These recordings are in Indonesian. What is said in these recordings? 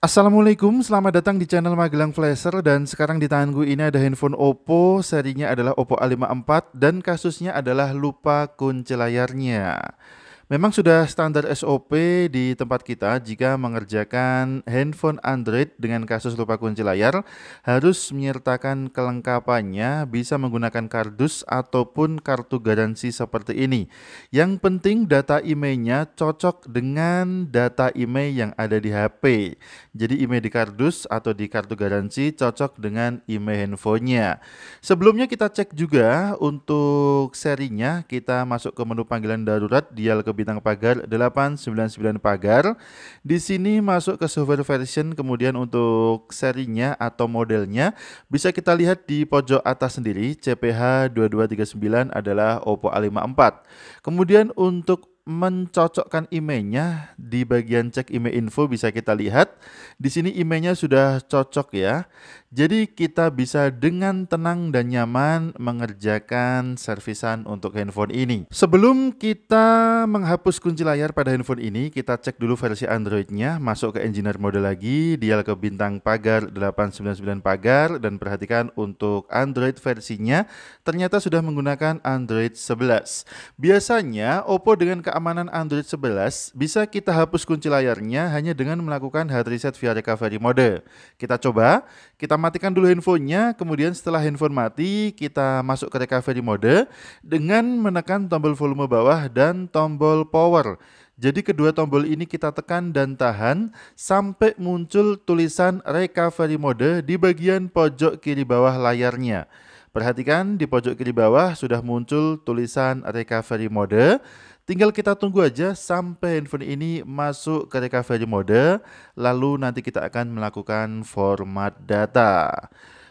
Assalamualaikum, selamat datang di channel Magelang Flasher dan sekarang di tanganku ini ada handphone Oppo, serinya adalah Oppo A54 dan kasusnya adalah lupa kunci layarnya. Memang sudah standar SOP di tempat kita jika mengerjakan handphone Android dengan kasus lupa kunci layar harus menyertakan kelengkapannya bisa menggunakan kardus ataupun kartu garansi seperti ini. Yang penting data IMEI-nya cocok dengan data IMEI yang ada di HP. Jadi IMEI di kardus atau di kartu garansi cocok dengan IMEI handphonenya. Sebelumnya kita cek juga untuk serinya kita masuk ke menu panggilan darurat dial ke bintang pagar 899 pagar. Di sini masuk ke software version kemudian untuk serinya atau modelnya bisa kita lihat di pojok atas sendiri CPH 2239 adalah Oppo A54. Kemudian untuk mencocokkan emailnya di bagian cek email info bisa kita lihat di sini emailnya sudah cocok ya. Jadi kita bisa dengan tenang dan nyaman mengerjakan servisan untuk handphone ini. Sebelum kita menghapus kunci layar pada handphone ini, kita cek dulu versi Androidnya, masuk ke engineer mode lagi, dial ke bintang pagar 899 pagar dan perhatikan untuk Android versinya ternyata sudah menggunakan Android 11. Biasanya Oppo dengan keamanan keamanan Android 11, bisa kita hapus kunci layarnya hanya dengan melakukan hard reset via recovery mode. Kita coba, kita matikan dulu handphonenya, kemudian setelah handphone mati, kita masuk ke recovery mode dengan menekan tombol volume bawah dan tombol power. Jadi kedua tombol ini kita tekan dan tahan sampai muncul tulisan recovery mode di bagian pojok kiri bawah layarnya. Perhatikan di pojok kiri bawah sudah muncul tulisan recovery mode. Tinggal kita tunggu aja sampai handphone ini masuk ke recovery mode, lalu nanti kita akan melakukan format data.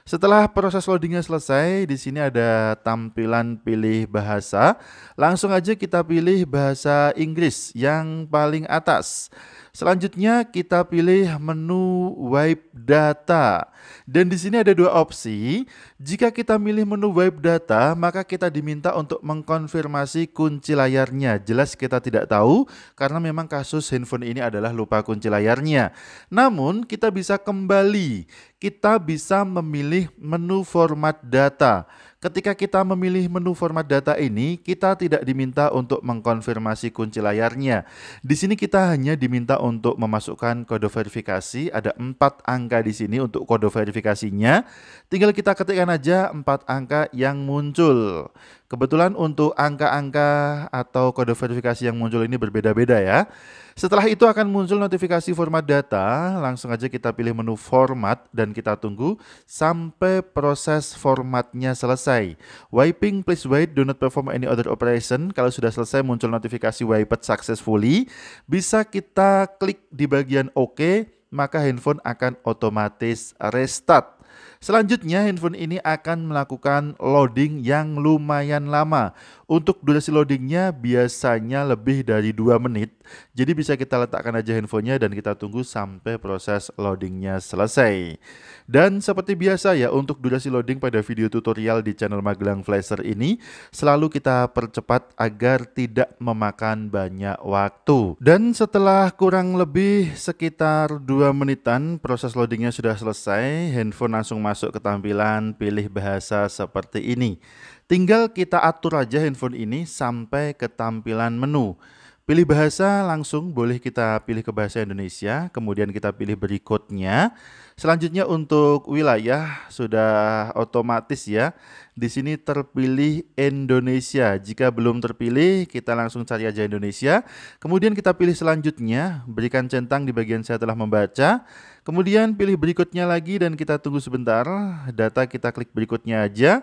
Setelah proses loadingnya selesai, di sini ada tampilan pilih bahasa. Langsung aja kita pilih bahasa Inggris yang paling atas. Selanjutnya kita pilih menu wipe data. Dan di sini ada dua opsi. Jika kita milih menu wipe data, maka kita diminta untuk mengkonfirmasi kunci layarnya. Jelas kita tidak tahu karena memang kasus handphone ini adalah lupa kunci layarnya. Namun kita bisa kembali. Kita bisa memilih menu format data. Ketika kita memilih menu format data ini, kita tidak diminta untuk mengkonfirmasi kunci layarnya. Di sini kita hanya diminta untuk memasukkan kode verifikasi, ada empat angka di sini untuk kode verifikasinya. Tinggal kita ketikkan aja empat angka yang muncul. Kebetulan untuk angka-angka atau kode verifikasi yang muncul ini berbeda-beda ya. Setelah itu akan muncul notifikasi format data, langsung aja kita pilih menu format dan kita tunggu sampai proses formatnya selesai. Wiping, please wait, do not perform any other operation. Kalau sudah selesai muncul notifikasi wiped successfully, bisa kita klik di bagian OK, maka handphone akan otomatis restart. Selanjutnya handphone ini akan melakukan loading yang lumayan lama untuk durasi loadingnya biasanya lebih dari 2 menit. Jadi bisa kita letakkan aja handphonenya dan kita tunggu sampai proses loadingnya selesai. Dan seperti biasa ya untuk durasi loading pada video tutorial di channel Magelang Flasher ini selalu kita percepat agar tidak memakan banyak waktu. Dan setelah kurang lebih sekitar 2 menitan proses loadingnya sudah selesai, handphone langsung masuk ke tampilan pilih bahasa seperti ini. Tinggal kita atur aja handphone handphone ini sampai ke tampilan menu. Pilih bahasa langsung boleh kita pilih ke bahasa Indonesia, kemudian kita pilih berikutnya. Selanjutnya untuk wilayah sudah otomatis ya. Di sini terpilih Indonesia. Jika belum terpilih, kita langsung cari aja Indonesia. Kemudian kita pilih selanjutnya, berikan centang di bagian saya telah membaca. Kemudian pilih berikutnya lagi dan kita tunggu sebentar. Data kita klik berikutnya aja.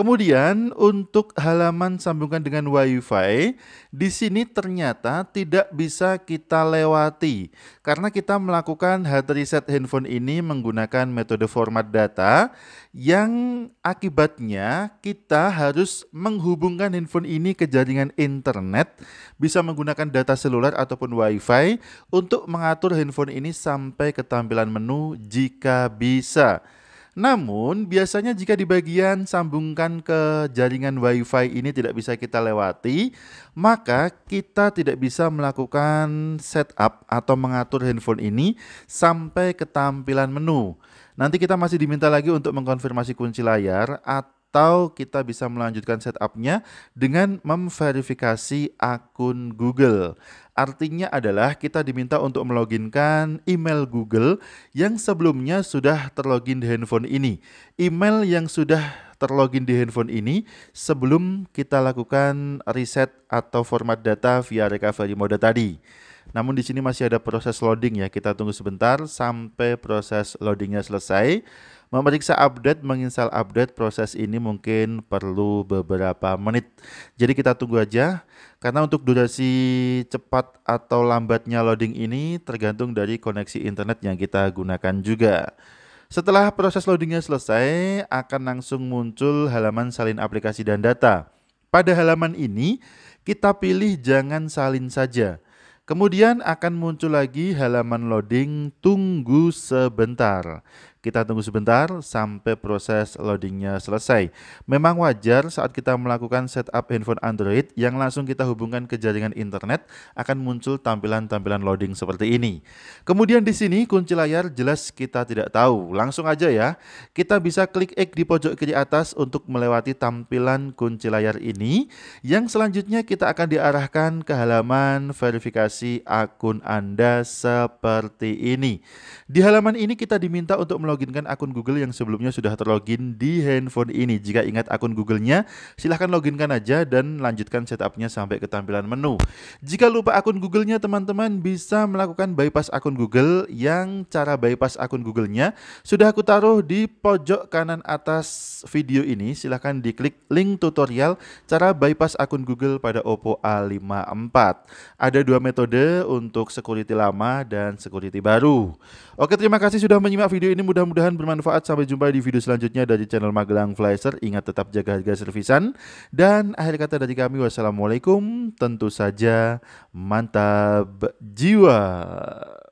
Kemudian untuk halaman sambungan dengan WiFi, di sini ternyata tidak bisa kita lewati karena kita melakukan hard reset handphone ini menggunakan metode format data yang akibatnya kita harus menghubungkan handphone ini ke jaringan internet bisa menggunakan data seluler ataupun WiFi untuk mengatur handphone ini sampai ke tampilan menu jika bisa. Namun, biasanya jika di bagian sambungkan ke jaringan WiFi ini tidak bisa kita lewati, maka kita tidak bisa melakukan setup atau mengatur handphone ini sampai ke tampilan menu. Nanti kita masih diminta lagi untuk mengkonfirmasi kunci layar atau atau kita bisa melanjutkan setupnya dengan memverifikasi akun Google. Artinya adalah kita diminta untuk meloginkan email Google yang sebelumnya sudah terlogin di handphone ini. Email yang sudah terlogin di handphone ini sebelum kita lakukan reset atau format data via recovery mode tadi. Namun di sini masih ada proses loading ya, kita tunggu sebentar sampai proses loadingnya selesai. Memeriksa update, menginstal update, proses ini mungkin perlu beberapa menit. Jadi kita tunggu aja, karena untuk durasi cepat atau lambatnya loading ini tergantung dari koneksi internet yang kita gunakan juga. Setelah proses loadingnya selesai, akan langsung muncul halaman salin aplikasi dan data. Pada halaman ini, kita pilih jangan salin saja. Kemudian akan muncul lagi halaman loading tunggu sebentar. Kita tunggu sebentar sampai proses loadingnya selesai. Memang wajar saat kita melakukan setup handphone Android yang langsung kita hubungkan ke jaringan internet akan muncul tampilan-tampilan loading seperti ini. Kemudian di sini kunci layar jelas kita tidak tahu. Langsung aja ya, kita bisa klik X di pojok kiri atas untuk melewati tampilan kunci layar ini yang selanjutnya kita akan diarahkan ke halaman verifikasi akun Anda seperti ini. Di halaman ini kita diminta untuk melakukan loginkan akun Google yang sebelumnya sudah terlogin di handphone ini. Jika ingat akun Google-nya, silahkan loginkan aja dan lanjutkan setupnya sampai ke tampilan menu. Jika lupa akun Google-nya, teman-teman bisa melakukan bypass akun Google yang cara bypass akun Google-nya sudah aku taruh di pojok kanan atas video ini. Silahkan diklik link tutorial cara bypass akun Google pada Oppo A54. Ada dua metode untuk security lama dan security baru. Oke, terima kasih sudah menyimak video ini. Mudah mudah-mudahan bermanfaat. Sampai jumpa di video selanjutnya dari channel Magelang Flyser. Ingat tetap jaga harga servisan. Dan akhir kata dari kami, wassalamualaikum. Tentu saja mantap jiwa.